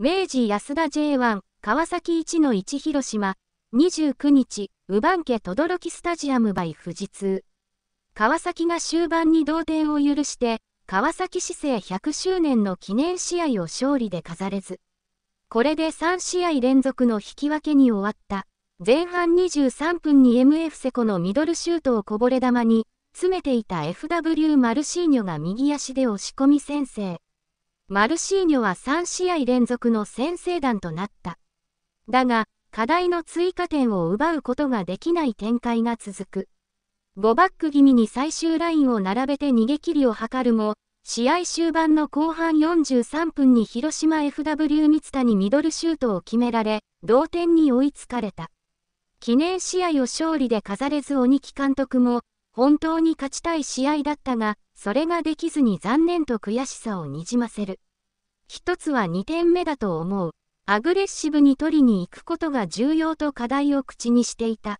明治安田 J1 川崎1-1広島29日、ウバンケ轟スタジアム by 富士通。川崎が終盤に同点を許して、川崎市政100周年の記念試合を勝利で飾れず、これで3試合連続の引き分けに終わった。前半23分に MF セコのミドルシュートをこぼれ球に、詰めていた FW マルシーニョが右足で押し込み先制。マルシーニョは3試合連続の先制弾となった。だが、課題の追加点を奪うことができない展開が続く。5バック気味に最終ラインを並べて逃げ切りを図るも、試合終盤の後半43分に広島 FW 三田にミドルシュートを決められ、同点に追いつかれた。記念試合を勝利で飾れず鬼木監督も、本当に勝ちたい試合だったが、それができずに残念と悔しさをにじませる。一つは2点目だと思う。アグレッシブに取りに行くことが重要と課題を口にしていた。